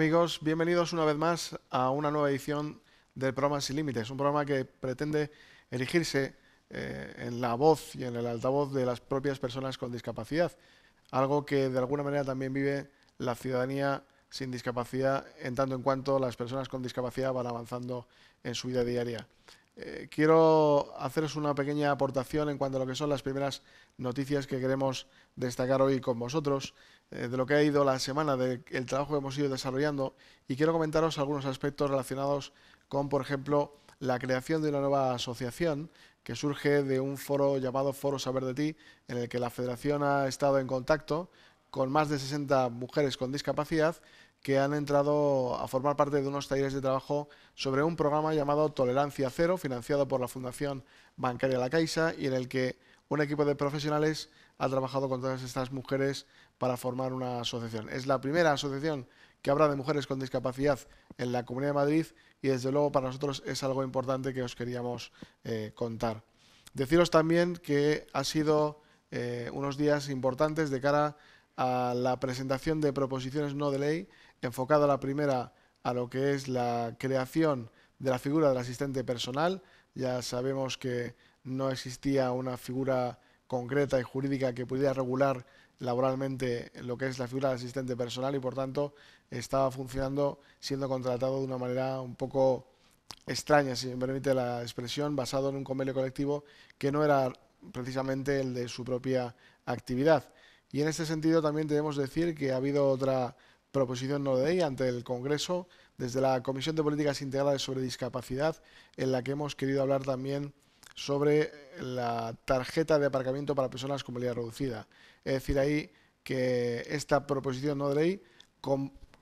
amigos, bienvenidos una vez más a una nueva edición del programa Sin Límites, un programa que pretende erigirse eh, en la voz y en el altavoz de las propias personas con discapacidad, algo que de alguna manera también vive la ciudadanía sin discapacidad en tanto en cuanto las personas con discapacidad van avanzando en su vida diaria. Eh, quiero haceros una pequeña aportación en cuanto a lo que son las primeras noticias que queremos destacar hoy con vosotros, eh, de lo que ha ido la semana, del trabajo que hemos ido desarrollando, y quiero comentaros algunos aspectos relacionados con, por ejemplo, la creación de una nueva asociación que surge de un foro llamado Foro Saber de Ti, en el que la Federación ha estado en contacto con más de 60 mujeres con discapacidad que han entrado a formar parte de unos talleres de trabajo sobre un programa llamado Tolerancia Cero, financiado por la Fundación Bancaria La Caixa y en el que un equipo de profesionales ha trabajado con todas estas mujeres para formar una asociación. Es la primera asociación que habla de mujeres con discapacidad en la Comunidad de Madrid y desde luego para nosotros es algo importante que os queríamos eh, contar. Deciros también que ha sido eh, unos días importantes de cara a la presentación de proposiciones no de ley enfocado la primera a lo que es la creación de la figura del asistente personal. Ya sabemos que no existía una figura concreta y jurídica que pudiera regular laboralmente lo que es la figura del asistente personal y por tanto estaba funcionando siendo contratado de una manera un poco extraña, si me permite la expresión, basado en un convenio colectivo que no era precisamente el de su propia actividad. Y en este sentido también debemos decir que ha habido otra proposición no de ley ante el Congreso desde la Comisión de Políticas Integrales sobre Discapacidad, en la que hemos querido hablar también sobre la tarjeta de aparcamiento para personas con movilidad reducida. Es decir, ahí que esta proposición no de ley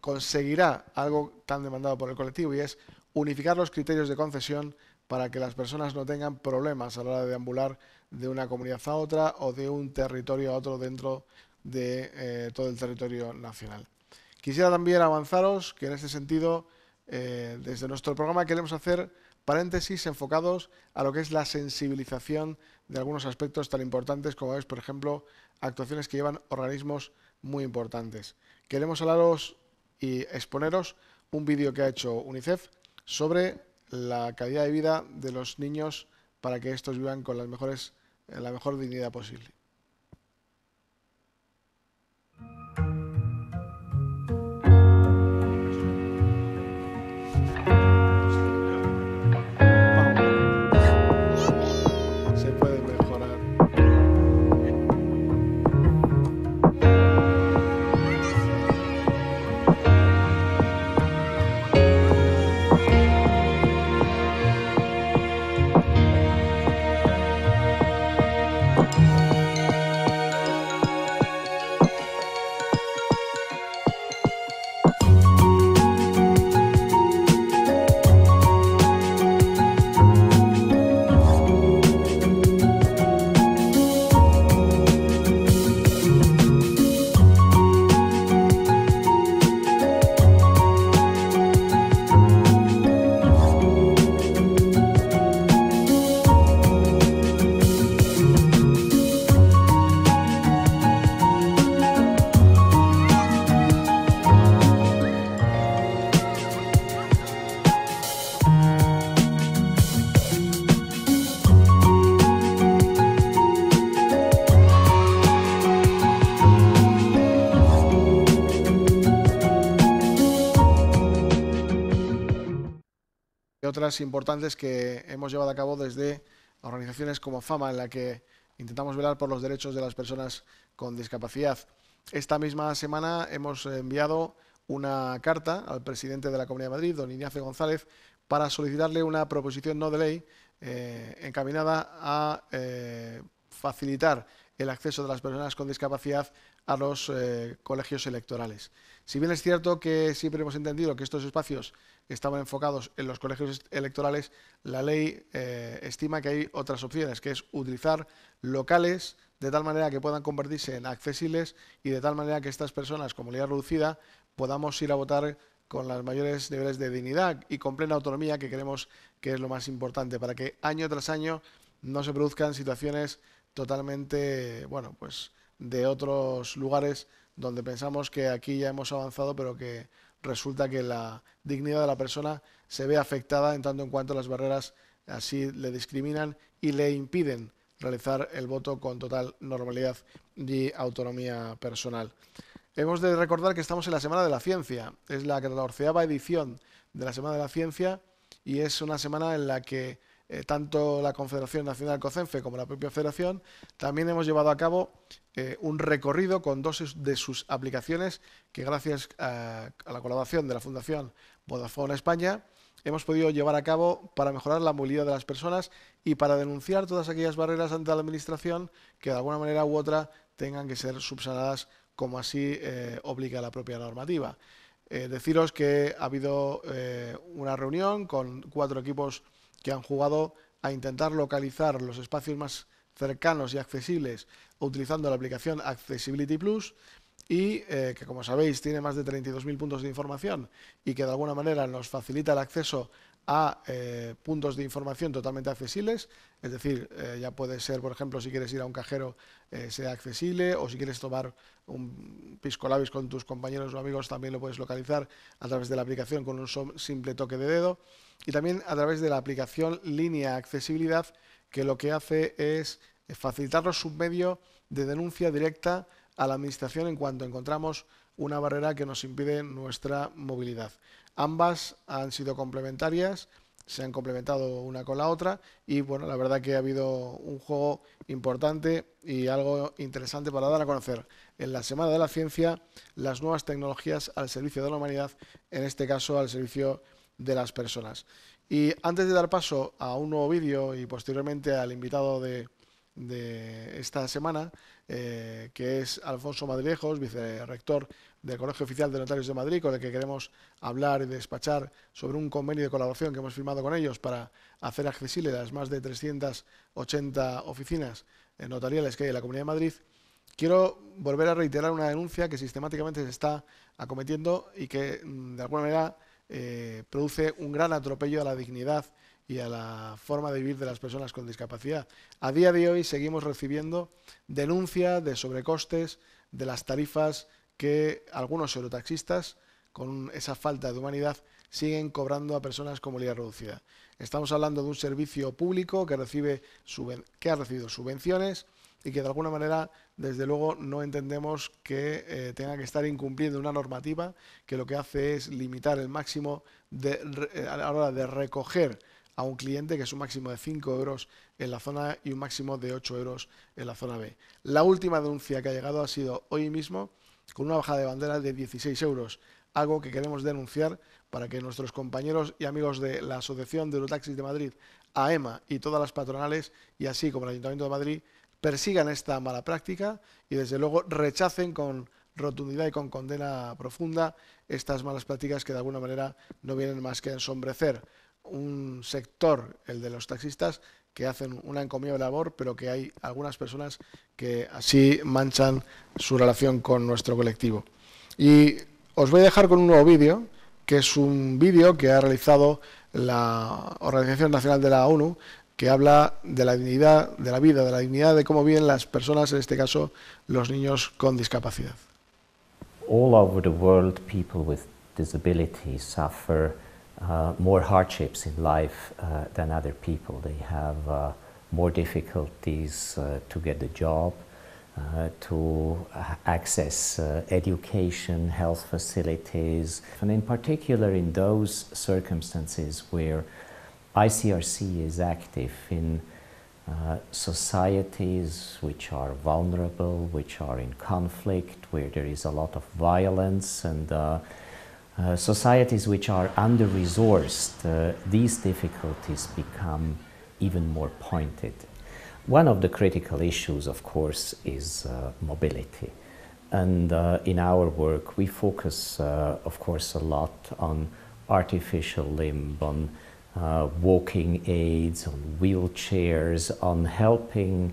conseguirá algo tan demandado por el colectivo y es unificar los criterios de concesión para que las personas no tengan problemas a la hora de ambular de una comunidad a otra o de un territorio a otro dentro de eh, todo el territorio nacional. Quisiera también avanzaros que en este sentido, eh, desde nuestro programa queremos hacer paréntesis enfocados a lo que es la sensibilización de algunos aspectos tan importantes como es, por ejemplo, actuaciones que llevan organismos muy importantes. Queremos hablaros y exponeros un vídeo que ha hecho UNICEF sobre la calidad de vida de los niños para que estos vivan con la mejor dignidad posible. importantes que hemos llevado a cabo desde organizaciones como FAMA, en la que intentamos velar por los derechos de las personas con discapacidad. Esta misma semana hemos enviado una carta al presidente de la Comunidad de Madrid, don Ignacio González, para solicitarle una proposición no de ley eh, encaminada a eh, facilitar el acceso de las personas con discapacidad a los eh, colegios electorales. Si bien es cierto que siempre hemos entendido que estos espacios estaban enfocados en los colegios electorales, la ley eh, estima que hay otras opciones, que es utilizar locales de tal manera que puedan convertirse en accesibles y de tal manera que estas personas con movilidad reducida podamos ir a votar con los mayores niveles de dignidad y con plena autonomía que creemos que es lo más importante para que año tras año no se produzcan situaciones totalmente, bueno, pues de otros lugares donde pensamos que aquí ya hemos avanzado, pero que resulta que la dignidad de la persona se ve afectada en tanto en cuanto las barreras así le discriminan y le impiden realizar el voto con total normalidad y autonomía personal. Hemos de recordar que estamos en la Semana de la Ciencia, es la 14 edición de la Semana de la Ciencia y es una semana en la que eh, tanto la Confederación Nacional COCENFE como la propia Federación, también hemos llevado a cabo eh, un recorrido con dos de sus aplicaciones que gracias a, la colaboración de la Fundación Vodafone España hemos podido llevar a cabo para mejorar la movilidad de las personas y para denunciar todas aquellas barreras ante la Administración que de alguna manera u otra tengan que ser subsanadas como así eh, obliga la propia normativa. deciros que ha habido una reunión con cuatro equipos que han jugado a intentar localizar los espacios más cercanos y accesibles utilizando la aplicación Accessibility Plus y eh, que como sabéis tiene más de 32.000 puntos de información y que de alguna manera nos facilita el acceso a eh, puntos de información totalmente accesibles, es decir, eh, ya puede ser, por ejemplo, si quieres ir a un cajero, sea accesible, o si quieres tomar un pisco labis con tus compañeros o amigos, también lo puedes localizar a través de la aplicación con un simple toque de dedo y también a través de la aplicación Línea Accesibilidad, que lo que hace es facilitar los medio de denuncia directa a la Administración en cuanto encontramos una barrera que nos impide nuestra movilidad. Ambas han sido complementarias, se han complementado una con la otra y bueno, la verdad que ha habido un juego importante y algo interesante para dar a conocer en la Semana de la Ciencia las nuevas tecnologías al servicio de la humanidad, en este caso al servicio de las personas. Y antes de dar paso a un nuevo vídeo y posteriormente al invitado de, esta semana, eh, que es Alfonso Madrilejos, vicerrector del Colegio Oficial de Notarios de Madrid, con el que queremos hablar y despachar sobre un convenio de colaboración que hemos firmado con ellos para hacer accesible las más de 380 oficinas eh, notariales que hay en la Comunidad de Madrid. Quiero volver a reiterar una denuncia que sistemáticamente se está acometiendo y que, mm, de alguna manera, eh, produce un gran atropello a la dignidad y a la forma de vivir de las personas con discapacidad. A día de hoy seguimos recibiendo denuncias de sobrecostes de las tarifas que algunos eurotaxistas, con esa falta de humanidad, siguen cobrando a personas con movilidad reducida. Estamos hablando de un servicio público que, recibe, que ha recibido subvenciones y que de alguna manera desde luego no entendemos que eh, tenga que estar incumpliendo una normativa que lo que hace es limitar el máximo de, eh, a la hora de recoger a un cliente, que es un máximo de 5 euros en la zona A y un máximo de 8 euros en la zona B. La última denuncia que ha llegado ha sido hoy mismo con una bajada de bandera de 16 euros, algo que queremos denunciar para que nuestros compañeros y amigos de la Asociación de Eurotaxis de Madrid, AEMA e y todas las patronales, y así como el Ayuntamiento de Madrid, persigan esta mala práctica y desde luego rechacen con rotundidad y con condena profunda estas malas prácticas que de alguna manera no vienen más que a ensombrecer un sector, el de los taxistas, que hacen una encomiable labor, pero que hay algunas personas que así manchan su relación con nuestro colectivo. Y os voy a dejar con un nuevo vídeo, que es un vídeo que ha realizado la Organización Nacional de la ONU que habla de la dignidad de la vida, de la dignidad de cómo viven las personas, en este caso los niños con discapacidad. All over the world, people with disabilities suffer uh, more hardships in life uh, than other people. They have uh, more difficulties uh, to get a job, uh, to access uh, education, health facilities, and in particular in those circumstances where ICRC is active in uh, societies which are vulnerable, which are in conflict, where there is a lot of violence, and uh, uh, societies which are under resourced, uh, these difficulties become even more pointed. One of the critical issues, of course, is uh, mobility. And uh, in our work, we focus, of course, a lot on artificial limb, on uh, walking aids, on wheelchairs, on helping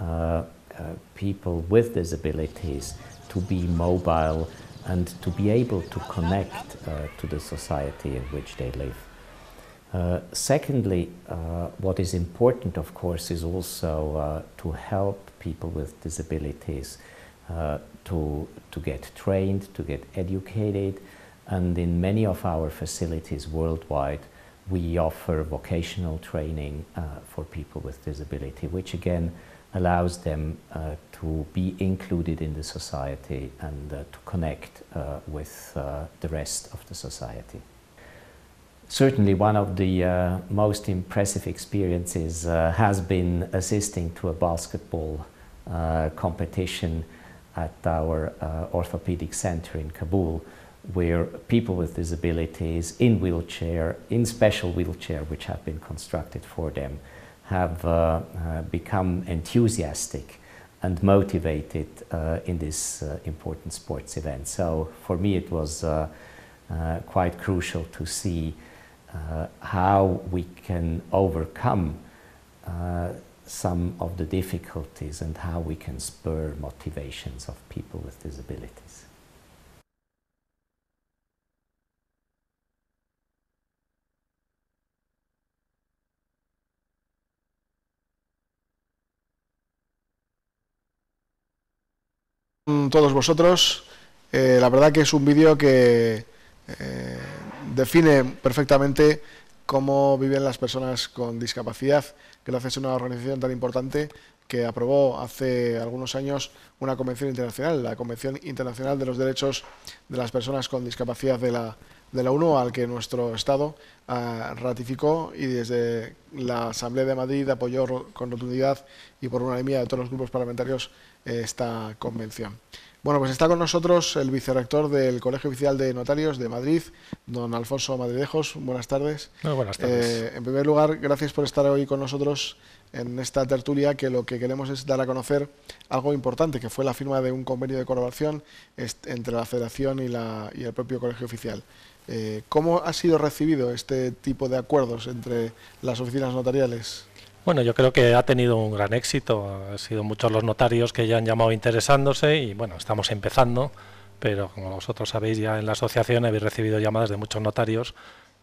uh, uh, people with disabilities to be mobile and to be able to connect uh, to the society in which they live. Uh, secondly, what is important, of course, is also to help people with disabilities to, to get trained, to get educated, and in many of our facilities worldwide, we offer vocational training uh, for people with disability, which again allows them uh, to be included in the society and uh, to connect with the rest of the society. Certainly one of the uh, most impressive experiences uh, has been assisting to a basketball uh, competition at our orthopedic center in Kabul where people with disabilities in wheelchair, in special wheelchair which have been constructed for them, have uh, uh, become enthusiastic and motivated uh, in this uh, important sports event. So for me it was uh, uh, quite crucial to see how we can overcome some of the difficulties and how we can spur motivations of people with disabilities. todos vosotros. Eh, la verdad que es un vídeo que eh, define perfectamente cómo viven las personas con discapacidad, que gracias a una organización tan importante que aprobó hace algunos años una convención internacional, la Convención Internacional de los Derechos de las Personas con Discapacidad de la, de al que nuestro Estado ah, ratificó y desde la Asamblea de Madrid apoyó con rotundidad y por unanimidad de todos los grupos parlamentarios esta convención. Bueno, pues está con nosotros el vicerrector del Colegio Oficial de Notarios de Madrid, don Alfonso Madridejos. Buenas tardes. buenas tardes. Eh, en primer lugar, gracias por estar hoy con nosotros en esta tertulia, que lo que queremos es dar a conocer algo importante, que fue la firma de un convenio de colaboración entre la Federación y, la, el propio Colegio Oficial. Eh, ¿Cómo ha sido recibido este tipo de acuerdos entre las oficinas notariales? Bueno, yo creo que ha tenido un gran éxito. Ha sido muchos los notarios que ya han llamado interesándose y bueno, estamos empezando, pero como vosotros sabéis ya en la asociación habéis recibido llamadas de muchos notarios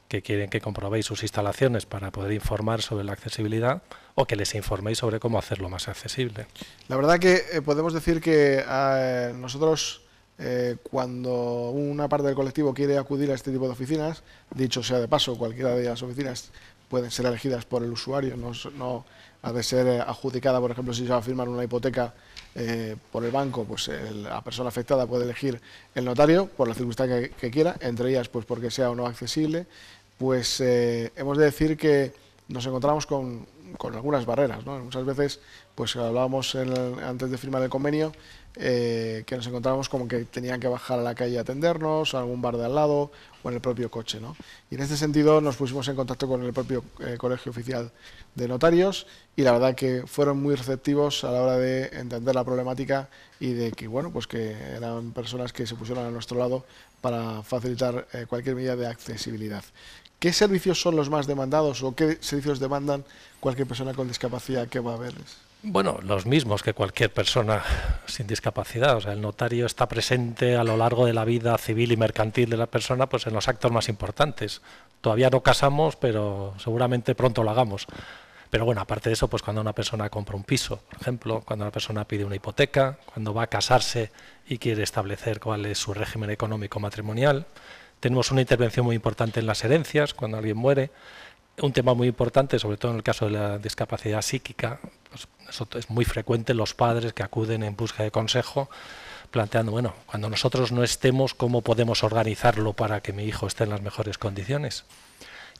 que quieren que comprobéis sus instalaciones para poder informar sobre la accesibilidad o que les informéis sobre cómo hacerlo más accesible. La verdad que eh, podemos decir que eh, nosotros eh, cuando una parte del colectivo quiere acudir a este tipo de oficinas, dicho sea de paso, cualquiera de las oficinas pueden ser elegidas por el usuario, no, ha de ser eh, adjudicada, por ejemplo, si se va a firmar una hipoteca eh, por el banco, pues la persona afectada puede elegir el notario por la circunstancia que, quiera, entre ellas pues porque sea o no accesible, pues eh, hemos de decir que nos encontramos con, algunas barreras. Muchas veces, pues hablábamos antes de firmar el convenio, eh, que nos encontrábamos como que tenían que bajar a la calle a atendernos, a algún bar de al lado o en el propio coche. ¿no? Y en este sentido nos pusimos en contacto con el propio eh, Colegio Oficial de Notarios y la verdad que fueron muy receptivos a la hora de entender la problemática y de que, bueno, pues que eran personas que se pusieron a nuestro lado para facilitar eh, cualquier medida de accesibilidad. ¿Qué servicios son los más demandados o qué servicios demandan cualquier persona con discapacidad que va a verles? Bueno, los mismos que cualquier persona sin discapacidad. O sea, el notario está presente a lo largo de la vida civil y mercantil de la persona, pues en los actos más importantes. Todavía no casamos, pero seguramente pronto lo hagamos. Pero bueno, aparte de eso, pues cuando una persona compra un piso, por ejemplo, cuando una persona pide una hipoteca, cuando va a casarse y quiere establecer cuál es su régimen económico matrimonial. Tenemos una intervención muy importante en las herencias, cuando alguien muere un tema muy importante, sobre todo en el caso de la discapacidad psíquica, pues, eso es muy frecuente los padres que acuden en busca de consejo planteando, bueno, cuando nosotros no estemos, ¿cómo podemos organizarlo para que mi hijo esté en las mejores condiciones?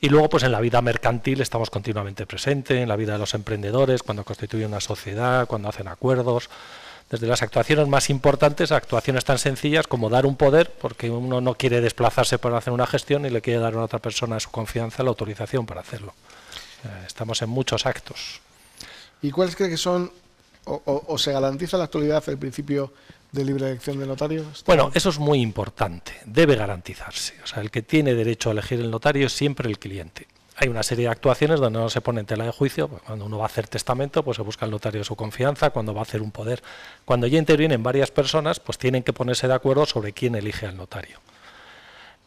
Y luego, pues en la vida mercantil estamos continuamente presentes, en la vida de los emprendedores, cuando constituyen una sociedad, cuando hacen acuerdos, desde las actuaciones más importantes a actuaciones tan sencillas como dar un poder, porque uno no quiere desplazarse para hacer una gestión y le quiere dar a otra persona su confianza, la autorización para hacerlo. estamos en muchos actos. ¿Y cuáles cree que son, o, se garantiza la actualidad el principio de libre elección del notario? Bueno, eso es muy importante, debe garantizarse. O sea, el que tiene derecho a elegir el notario es siempre el cliente hay una serie de actuaciones donde no se pone en tela de juicio. Pues, cuando uno va a hacer testamento, pues se busca el notario de su confianza. Cuando va a hacer un poder, cuando ya intervienen varias personas, pues tienen que ponerse de acuerdo sobre quién elige al notario.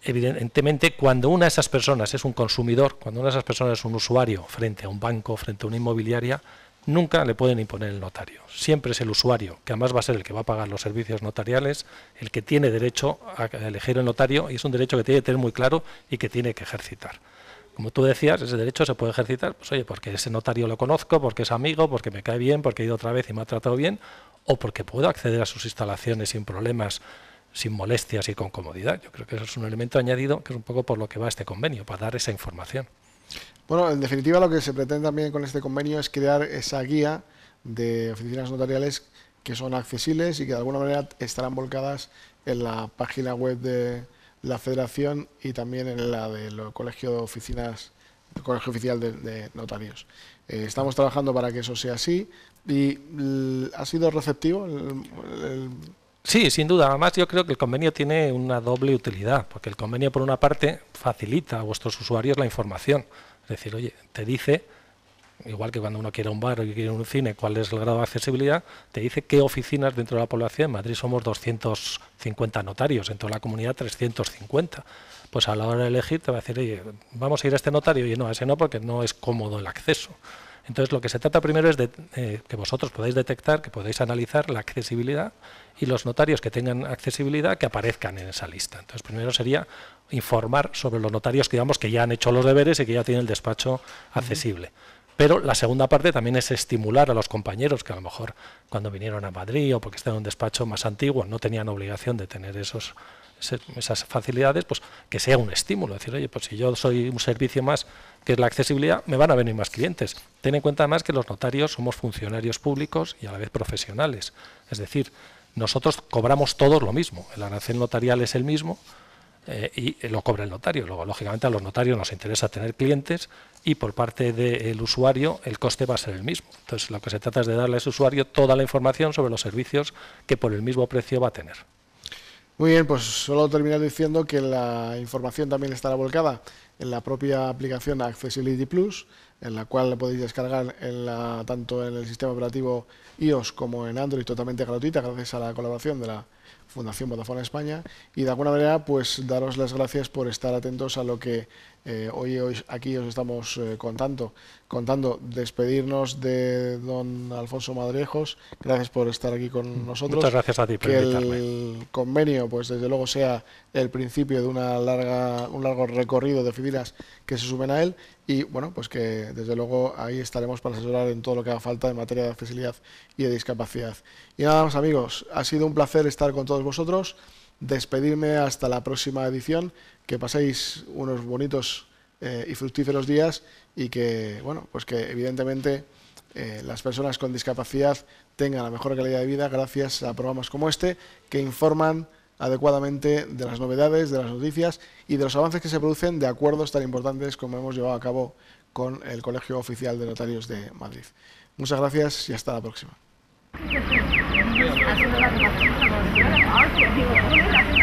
Evidentemente, cuando una de esas personas es un consumidor, cuando una de esas personas es un usuario frente a un banco, frente a una inmobiliaria, nunca le pueden imponer el notario. Siempre es el usuario, que además va a ser el que va a pagar los servicios notariales, el que tiene derecho a elegir el notario y es un derecho que tiene que tener muy claro y que tiene que ejercitar como tú decías, ese derecho se puede ejercitar, pues oye, porque ese notario lo conozco, porque es amigo, porque me cae bien, porque he ido otra vez y me ha tratado bien, o porque puedo acceder a sus instalaciones sin problemas, sin molestias y con comodidad. Yo creo que eso es un elemento añadido que es un poco por lo que va este convenio, para dar esa información. Bueno, en definitiva lo que se pretende también con este convenio es crear esa guía de oficinas notariales que son accesibles y que de alguna manera estarán volcadas en la página web de, la federación y también en la del colegio de oficinas, colegio oficial de, notarios. Eh, estamos trabajando para que eso sea así y mm, ha sido receptivo Sí, sin duda. Además, yo creo que el convenio tiene una doble utilidad, porque el convenio, por una parte, facilita a vuestros usuarios la información. Es decir, oye, te dice igual que cuando uno quiere un bar o quiere un cine, cuál es el grado de accesibilidad, te dice qué oficinas dentro de la población. En Madrid somos 250 notarios, en toda la comunidad 350. Pues a la hora de elegir te va a decir, vamos a ir a este notario, y no, a ese no, porque no es cómodo el acceso. Entonces, lo que se trata primero es eh, que vosotros podáis detectar, que podáis analizar la accesibilidad y los notarios que tengan accesibilidad que aparezcan en esa lista. Entonces, primero sería informar sobre los notarios que digamos que ya han hecho los deberes y que ya tienen el despacho accesible. Pero la segunda parte también es estimular a los compañeros que a lo mejor cuando vinieron a Madrid o porque están en un despacho más antiguo no tenían obligación de tener esos, esas facilidades, pues que sea un estímulo. Decir, oye, pues si yo soy un servicio más que es la accesibilidad, me van a venir más clientes. Ten en cuenta además que los notarios somos funcionarios públicos y a la vez profesionales. Es decir, nosotros cobramos todos lo mismo. El arancel notarial es el mismo, eh, y eh, lo cobra el notario. Luego, lógicamente, a los notarios nos interesa tener clientes y por parte del usuario el coste va a ser el mismo. Entonces, lo que se trata es de darle a ese usuario toda la información sobre los servicios que por el mismo precio va a tener. Muy bien, pues solo terminar diciendo que la información también estará volcada en la propia aplicación Accessibility Plus, en la cual la podéis descargar tanto en el sistema operativo iOS como en Android totalmente gratuita gracias a la colaboración de la Fundación Vodafone España y de alguna manera pues daros las gracias por estar atentos a lo que eh, hoy, hoy, aquí os estamos eh, contando, contando, despedirnos de don Alfonso Madrejos, gracias por estar aquí con mm, nosotros. Muchas gracias a ti por que el convenio pues desde luego sea el principio de una larga, un largo recorrido de figuras que se sumen a él y bueno, pues que desde luego ahí estaremos para asesorar en todo lo que haga falta en materia de accesibilidad y de discapacidad. Y nada más amigos, ha sido un placer estar con todos vosotros, despedirme hasta la próxima edición, que paséis unos bonitos eh, y fructíferos días y que, bueno, pues que evidentemente eh, las personas con discapacidad tengan la mejor calidad de vida gracias a programas como este que informan adecuadamente de las novedades, de las noticias y de los avances que se producen de acuerdos tan importantes como hemos llevado a cabo con el Colegio Oficial de Notarios de Madrid. Muchas gracias y hasta la próxima. Gracias. Assim,